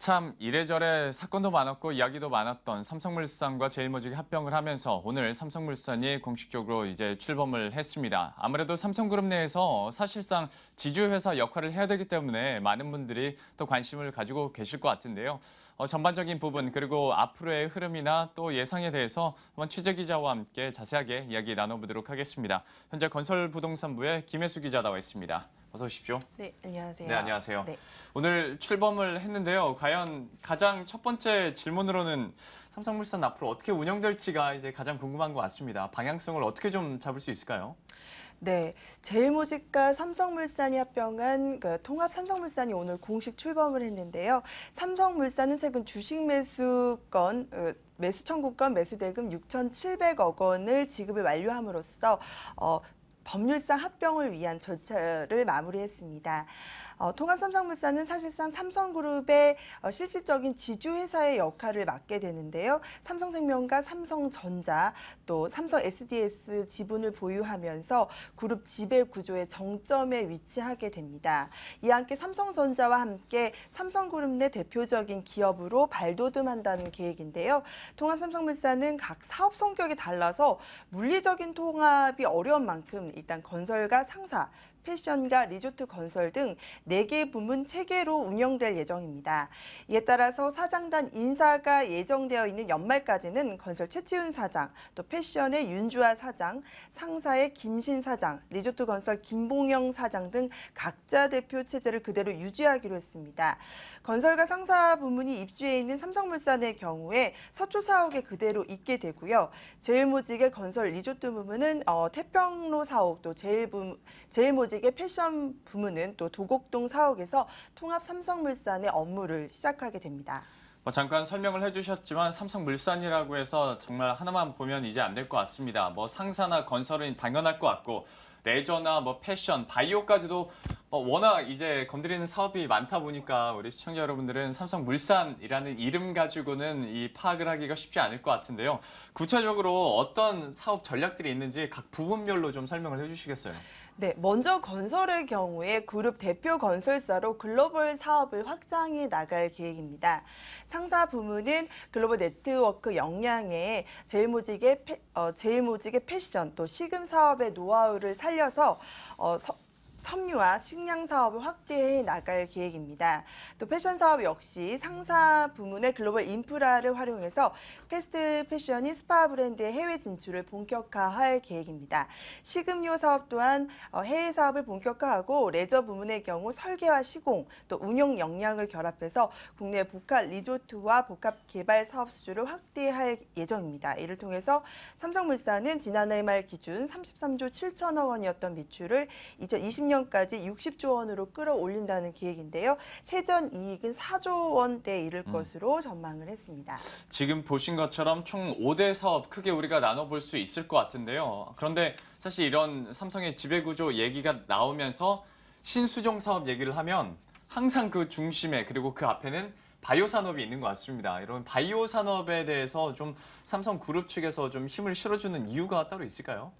참 이래저래 사건도 많았고 이야기도 많았던 삼성물산과 제일모직이 합병을 하면서 오늘 삼성물산이 공식적으로 이제 출범을 했습니다. 아무래도 삼성그룹 내에서 사실상 지주회사 역할을 해야 되기 때문에 많은 분들이 또 관심을 가지고 계실 것 같은데요. 어, 전반적인 부분 그리고 앞으로의 흐름이나 또 예상에 대해서 한번 취재 기자와 함께 자세하게 이야기 나눠보도록 하겠습니다. 현재 건설부동산부의 김혜수 기자 나와 있습니다. 어서 오십시오. 네, 안녕하세요. 네, 안녕하세요. 네. 오늘 출범을 했는데요. 과연 가장 첫 번째 질문으로는 삼성물산 앞으로 어떻게 운영될지가 이제 가장 궁금한 것 같습니다. 방향성을 어떻게 좀 잡을 수 있을까요? 네, 제일모직과 삼성물산이 합병한 그 통합 삼성물산이 오늘 공식 출범을 했는데요. 삼성물산은 최근 주식 매수건 매수 청구권 매수 대금 6,700억 원을 지급을 완료함으로써 어, 법률상 합병을 위한 절차를 마무리했습니다. 어, 통합삼성물산은 사실상 삼성그룹의 어, 실질적인 지주회사의 역할을 맡게 되는데요. 삼성생명과 삼성전자 또 삼성 SDS 지분을 보유하면서 그룹 지배구조의 정점에 위치하게 됩니다. 이와 함께 삼성전자와 함께 삼성그룹 내 대표적인 기업으로 발돋움한다는 계획인데요. 통합삼성물산은 각 사업 성격이 달라서 물리적인 통합이 어려운 만큼 일단 건설과 상사 패션과 리조트 건설 등 4개 부문 체계로 운영될 예정입니다. 이에 따라서 사장단 인사가 예정되어 있는 연말까지는 건설 최치훈 사장, 또 패션의 윤주아 사장, 상사의 김신 사장, 리조트 건설 김봉영 사장 등 각자 대표 체제를 그대로 유지하기로 했습니다. 건설과 상사 부문이 입주해 있는 삼성물산의 경우에 서초 사옥에 그대로 있게 되고요. 제일모직의 건설 리조트 부문은 어, 태평로 사옥, 또 제일모직 더불어 패션 부문은 또 도곡동 사옥에서 통합 삼성물산의 업무를 시작하게 됩니다. 뭐 잠깐 설명을 해주셨지만 삼성물산이라고 해서 정말 하나만 보면 이제 안 될 것 같습니다. 뭐 상사나 건설은 당연할 것 같고 레저나 뭐 패션, 바이오까지도 뭐 워낙 이제 건드리는 사업이 많다 보니까 우리 시청자 여러분들은 삼성물산이라는 이름 가지고는 이 파악을 하기가 쉽지 않을 것 같은데요. 구체적으로 어떤 사업 전략들이 있는지 각 부분별로 좀 설명을 해주시겠어요? 네, 먼저 건설의 경우에 그룹 대표 건설사로 글로벌 사업을 확장해 나갈 계획입니다. 상사 부문은 글로벌 네트워크 역량에 제일모직의, 패, 어, 제일모직의 패션 또 시금 사업의 노하우를 살려서 어, 서, 섬유와 식량 사업을 확대해 나갈 계획입니다. 또 패션 사업 역시 상사 부문의 글로벌 인프라를 활용해서 패스트 패션이 스파 브랜드의 해외 진출을 본격화할 계획입니다. 식음료 사업 또한 어, 해외 사업을 본격화하고 레저 부문의 경우 설계와 시공 또 운영 역량을 결합해서 국내 복합 리조트와 복합 개발 사업 수주를 확대할 예정입니다. 이를 통해서 삼성물산은 지난해 말 기준 33조 7천억 원이었던 매출을 2020년 2026년까지 60조 원으로 끌어올린다는 계획인데요. 세전 이익은 4조 원대에 이를 음. 것으로 전망을 했습니다. 지금 보신 것처럼 총 5대 사업 크게 우리가 나눠볼 수 있을 것 같은데요. 그런데 사실 이런 삼성의 지배구조 얘기가 나오면서 신수종 사업 얘기를 하면 항상 그 중심에 그리고 그 앞에는 바이오 산업이 있는 것 같습니다. 이런 바이오 산업에 대해서 좀 삼성 그룹 측에서 좀 힘을 실어주는 이유가 따로 있을까요?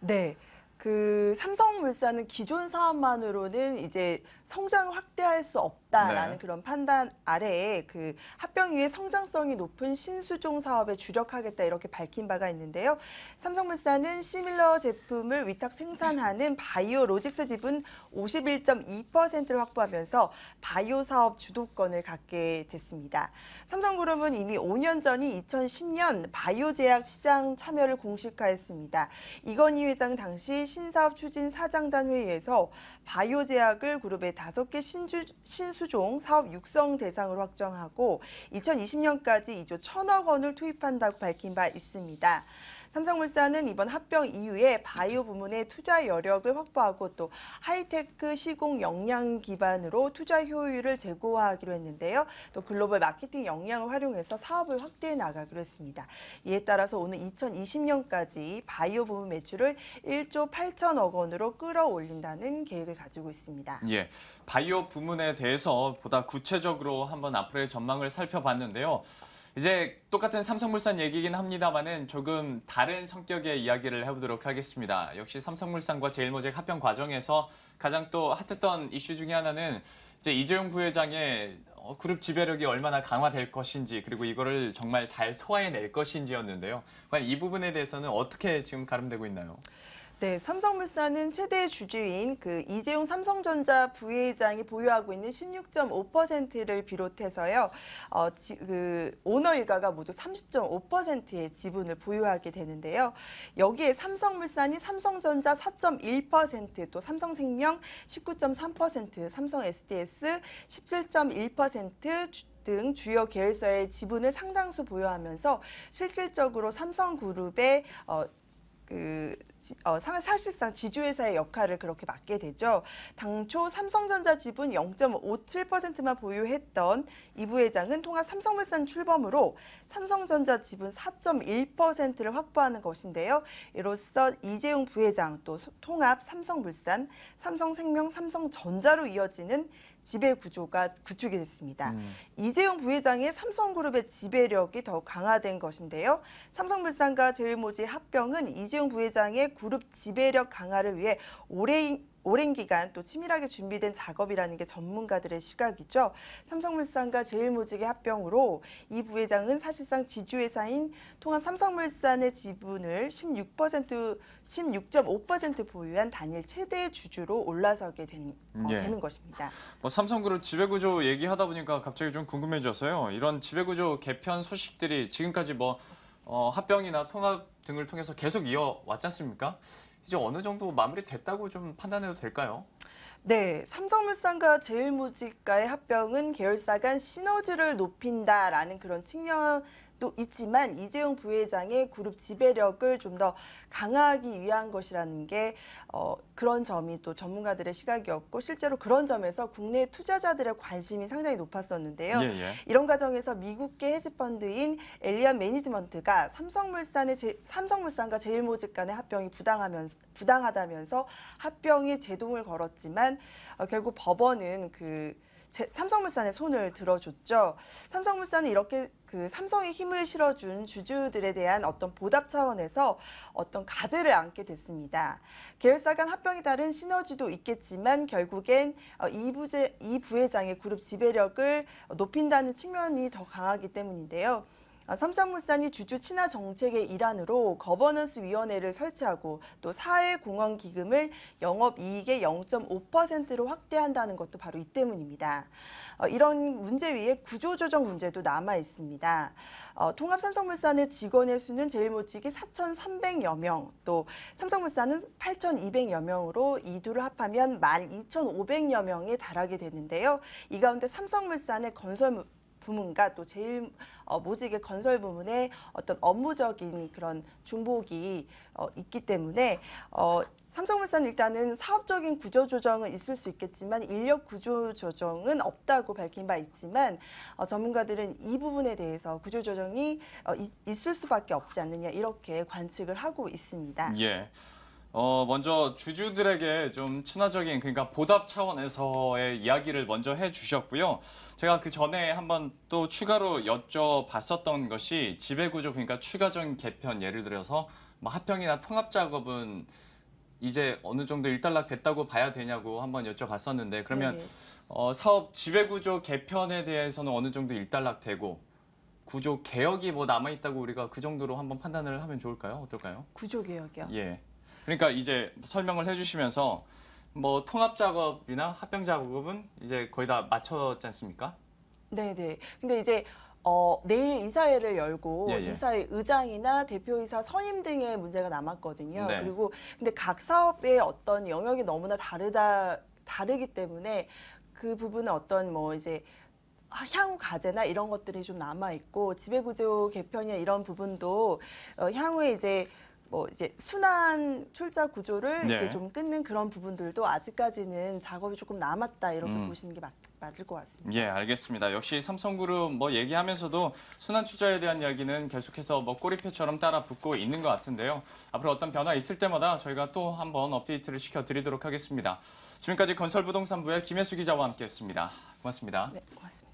네. 그 삼성물산은 기존 사업만으로는 이제 성장을 확대할 수 없다라는 네. 그런 판단 아래에 그합병이후의 성장성이 높은 신수종 사업에 주력하겠다 이렇게 밝힌 바가 있는데요. 삼성물산은 시밀러 제품을 위탁 생산하는 바이오로직스 지분 51.2%를 확보하면서 바이오 사업 주도권을 갖게 됐습니다. 삼성그룹은 이미 5년 전인 2010년 바이오 제약 시장 참여를 공식화했습니다. 이건희 회장 당시 신사업 추진 사장단 회의에서 바이오제약을 그룹의 다섯 개 신수종 사업 육성 대상으로 확정하고 2020년까지 2조 1 0 0 0억 원을 투입한다고 밝힌 바 있습니다. 삼성물산은 이번 합병 이후에 바이오 부문의 투자 여력을 확보하고 또 하이테크 시공 역량 기반으로 투자 효율을 제고하기로 했는데요. 또 글로벌 마케팅 역량을 활용해서 사업을 확대해 나가기로 했습니다. 이에 따라서 오늘 2020년까지 바이오 부문 매출을 1조 8천억 원으로 끌어올린다는 계획을 가지고 있습니다. 예, 바이오 부문에 대해서 보다 구체적으로 한번 앞으로의 전망을 살펴봤는데요. 이제 똑같은 삼성물산 얘기긴 합니다만은 조금 다른 성격의 이야기를 해보도록 하겠습니다. 역시 삼성물산과 제일모직 합병 과정에서 가장 또 핫했던 이슈 중에 하나는 이제 이재용 부회장의 어, 그룹 지배력이 얼마나 강화될 것인지 그리고 이거를 정말 잘 소화해낼 것인지였는데요. 이 부분에 대해서는 어떻게 지금 가름되고 있나요? 네, 삼성물산은 최대 주주인 그 이재용 삼성전자 부회장이 보유하고 있는 16.5%를 비롯해서요. 어, 지, 그 오너 일가가 모두 30.5%의 지분을 보유하게 되는데요. 여기에 삼성물산이 삼성전자 4.1%, 또 삼성생명 19.3%, 삼성SDS 17.1%, 주등 주요 계열사의 지분을 상당수 보유하면서 실질적으로 삼성그룹의 어, 그 어, 사실상 지주회사의 역할을 그렇게 맡게 되죠. 당초 삼성전자 지분 0.57%만 보유했던 이 부회장은 통합 삼성물산 출범으로 삼성전자 지분 4.1%를 확보하는 것인데요. 이로써 이재용 부회장 또 통합 삼성물산, 삼성생명, 삼성전자로 이어지는 지배 구조가 구축이 됐습니다. 음. 이재용 부회장의 삼성그룹의 지배력이 더 강화된 것인데요. 삼성물산과 제일모직 합병은 이재용 부회장의 그룹 지배력 강화를 위해 올해 오랜 기간 또 치밀하게 준비된 작업이라는 게 전문가들의 시각이죠. 삼성물산과 제일모직의 합병으로 이 부회장은 사실상 지주회사인 통합 삼성물산의 지분을 16% 16.5% 보유한 단일 최대 주주로 올라서게 된, 어, 예. 되는 것입니다. 뭐 삼성그룹 지배구조 얘기하다 보니까 갑자기 좀 궁금해져서요. 이런 지배구조 개편 소식들이 지금까지 뭐 어, 합병이나 통합 등을 통해서 계속 이어왔지 않습니까? 이제 어느 정도 마무리됐다고 좀 판단해도 될까요? 네, 삼성물산과 제일모직과의 합병은 계열사 간 시너지를 높인다라는 그런 측면 또 있지만 이재용 부회장의 그룹 지배력을 좀 더 강화하기 위한 것이라는 게 어, 그런 점이 또 전문가들의 시각이었고 실제로 그런 점에서 국내 투자자들의 관심이 상당히 높았었는데요. 예, 예. 이런 과정에서 미국계 헤지펀드인 엘리언 매니지먼트가 삼성물산의 제, 삼성물산과 제일모직 간의 합병이 부당하면서, 부당하다면서 합병이 제동을 걸었지만 어, 결국 법원은 그 삼성물산에 손을 들어줬죠. 삼성물산은 이렇게 그 삼성이 힘을 실어준 주주들에 대한 어떤 보답 차원에서 어떤 가드를 안게 됐습니다. 계열사 간 합병에 따른 시너지도 있겠지만 결국엔 어, 이, 부제, 이 부회장의 그룹 지배력을 높인다는 측면이 더 강하기 때문인데요. 아, 삼성물산이 주주 친화 정책의 일환으로 거버넌스 위원회를 설치하고 또 사회공헌 기금을 영업 이익의 0.5%로 확대한다는 것도 바로 이 때문입니다. 어, 이런 문제 위에 구조조정 문제도 남아 있습니다. 어, 통합 삼성물산의 직원의 수는 제일 못지기 4,300여 명, 또 삼성물산은 8,200여 명으로 이두를 합하면 12,500여 명에 달하게 되는데요. 이 가운데 삼성물산의 건설 물 부문과 또 제일 어, 모직의 건설 부문의 어떤 업무적인 그런 중복이 어, 있기 때문에 어, 삼성물산 일단은 사업적인 구조 조정은 있을 수 있겠지만 인력 구조 조정은 없다고 밝힌 바 있지만 어, 전문가들은 이 부분에 대해서 구조 조정이 어, 있을 수밖에 없지 않느냐 이렇게 관측을 하고 있습니다. 예. 어, 먼저 주주들에게 좀 친화적인 그러니까 보답 차원에서의 이야기를 먼저 해주셨고요. 제가 그 전에 한번 또 추가로 여쭤봤었던 것이 지배구조 그러니까 추가적인 개편 예를 들어서 뭐 합병이나 통합 작업은 이제 어느 정도 일단락 됐다고 봐야 되냐고 한번 여쭤봤었는데 그러면 네. 네. 어, 사업 지배구조 개편에 대해서는 어느 정도 일단락 되고 구조 개혁이 뭐 남아 있다고 우리가 그 정도로 한번 판단을 하면 좋을까요? 어떨까요? 구조 개혁이요. 예. 그러니까 이제 설명을 해주시면서 뭐 통합 작업이나 합병 작업은 이제 거의 다 마쳤지 않습니까? 네네. 근데 이제 어, 내일 이사회를 열고 예, 예. 이사회 의장이나 대표이사 선임 등의 문제가 남았거든요. 네. 그리고 근데 각 사업의 어떤 영역이 너무나 다르다 다르기 때문에 그 부분은 어떤 뭐 이제 향후 과제나 이런 것들이 좀 남아 있고 지배구조 개편이나 이런 부분도 어, 향후에 이제 뭐 이제 순환 출자 구조를 네. 좀 끊는 그런 부분들도 아직까지는 작업이 조금 남았다 이렇게 음. 보시는 게 맞, 맞을 것 같습니다. 예, 알겠습니다. 역시 삼성그룹 뭐 얘기하면서도 순환 투자에 대한 이야기는 계속해서 뭐 꼬리표처럼 따라 붙고 있는 것 같은데요. 앞으로 어떤 변화 있을 때마다 저희가 또 한번 업데이트를 시켜드리도록 하겠습니다. 지금까지 건설부동산부의 김혜수 기자와 함께했습니다. 고맙습니다. 네, 고맙습니다.